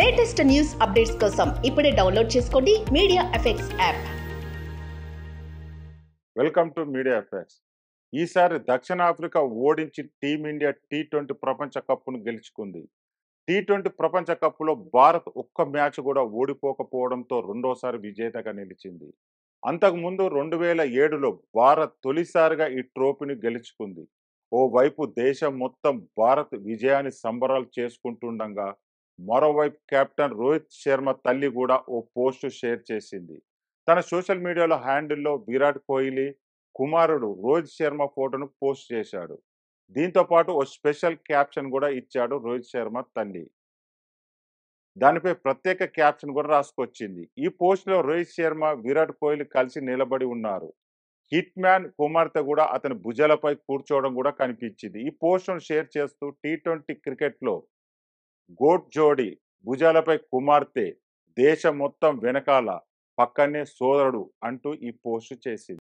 latest news updates కోసం ఇప్పుడే download చేసుకోండి media effects app welcome to media effects ఈసారి దక్షిణాఫ్రికా ఓడించి టీమిండియా టీ ట్వంటీ ప్రపంచ కప్ను గెలుచుకుంది టీ ట్వంటీ ప్రపంచ కప్లో భారత్ ఒక్క మ్యాచ్ కూడా ఓడిపోకపోవడంతో రెండోసారి విజేతగా నిలిచింది అంతకుముందు రెండు వేల ఏడులో భారత్ తొలిసారిగా ఈ ట్రోఫీని గెలుచుకుంది ఓవైపు దేశం మొత్తం భారత్ విజయాన్ని సంబరాలు చేసుకుంటుండగా మరోవైపు కెప్టెన్ రోహిత్ శర్మ తల్లి కూడా ఓ పోస్ట్ షేర్ చేసింది తన సోషల్ మీడియాలో హ్యాండిల్లో విరాట్ కోహ్లీ కుమారుడు రోహిత్ శర్మ ఫోటోను పోస్ట్ చేశాడు దీంతో పాటు ఓ స్పెషల్ క్యాప్షన్ కూడా ఇచ్చాడు రోహిత్ శర్మ తల్లి దానిపై ప్రత్యేక క్యాప్షన్ కూడా రాసుకొచ్చింది ఈ పోస్ట్లో రోహిత్ శర్మ విరాట్ కోహ్లీ కలిసి నిలబడి ఉన్నారు హిట్ మ్యాన్ కుమార్తె కూడా అతని భుజాలపై కూర్చోవడం కూడా కనిపించింది ఈ పోస్ట్ను షేర్ చేస్తూ టీ ట్వంటీ క్రికెట్లో గోట్ జోడి భుజాలపై కుమార్తె దేశం మొత్తం వెనకాల పక్కనే సోదరుడు అంటూ ఈ పోస్టు చేసింది